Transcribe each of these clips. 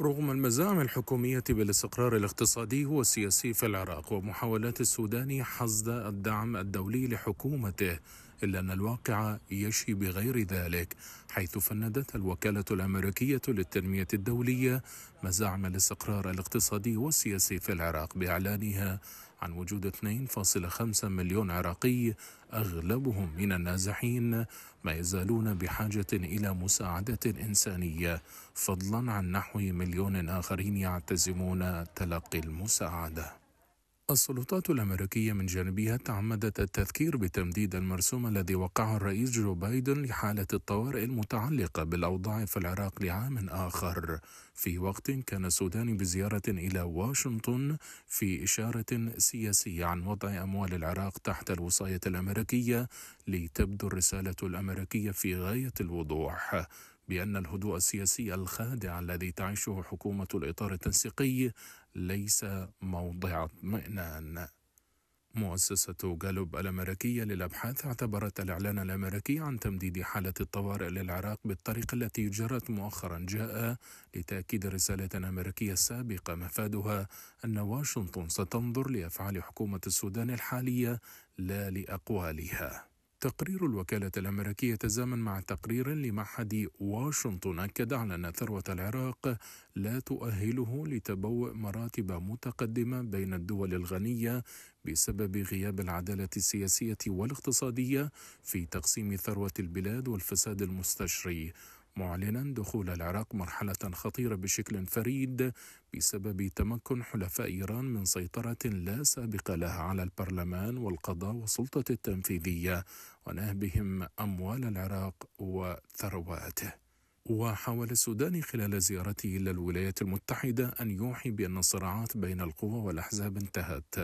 رغم المزاعم الحكومية بالاستقرار الاقتصادي والسياسي في العراق ومحاولات السودان حصد الدعم الدولي لحكومته إلا أن الواقع يشي بغير ذلك حيث فندت الوكالة الأمريكية للتنمية الدولية مزاعم الاستقرار الاقتصادي والسياسي في العراق بإعلانها عن وجود 2.5 مليون عراقي أغلبهم من النازحين ما يزالون بحاجة إلى مساعدة إنسانية فضلا عن نحو مليون آخرين يعتزمون تلقي المساعدة السلطات الأمريكية من جانبها تعمدت التذكير بتمديد المرسوم الذي وقعه الرئيس جو بايدن لحالة الطوارئ المتعلقة بالأوضاع في العراق لعام آخر في وقت كان السودان بزيارة إلى واشنطن في إشارة سياسية عن وضع أموال العراق تحت الوصاية الأمريكية لتبدو الرسالة الأمريكية في غاية الوضوح بأن الهدوء السياسي الخادع الذي تعيشه حكومة الإطار التنسيقي ليس موضع اطمئنان. مؤسسة جالوب الأمريكية للأبحاث اعتبرت الإعلان الأمريكي عن تمديد حالة الطوارئ للعراق بالطريقة التي جرت مؤخرا جاء لتأكيد رسالة أمريكية سابقة مفادها أن واشنطن ستنظر لأفعال حكومة السودان الحالية لا لأقوالها. تقرير الوكالة الأمريكية تزامن مع تقرير لمعهد واشنطن أكد على أن ثروة العراق لا تؤهله لتبوء مراتب متقدمة بين الدول الغنية بسبب غياب العدالة السياسية والاقتصادية في تقسيم ثروة البلاد والفساد المستشري معلنا دخول العراق مرحلة خطيرة بشكل فريد بسبب تمكن حلفاء إيران من سيطرة لا سابق لها على البرلمان والقضاء والسلطة التنفيذية ونهبهم أموال العراق وثرواته وحاول السوداني خلال زيارته إلى الولايات المتحدة أن يوحي بأن الصراعات بين القوى والأحزاب انتهت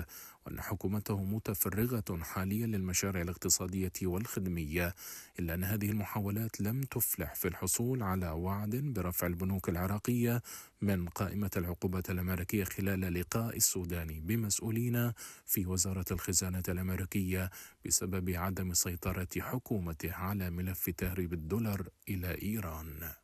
وأن حكومته متفرغة حاليا للمشاريع الاقتصادية والخدمية إلا أن هذه المحاولات لم تفلح في الحصول على وعد برفع البنوك العراقية من قائمة العقوبات الأمريكية خلال لقاء السوداني بمسؤولين في وزارة الخزانة الأمريكية بسبب عدم سيطرة حكومته على ملف تهريب الدولار إلى إيران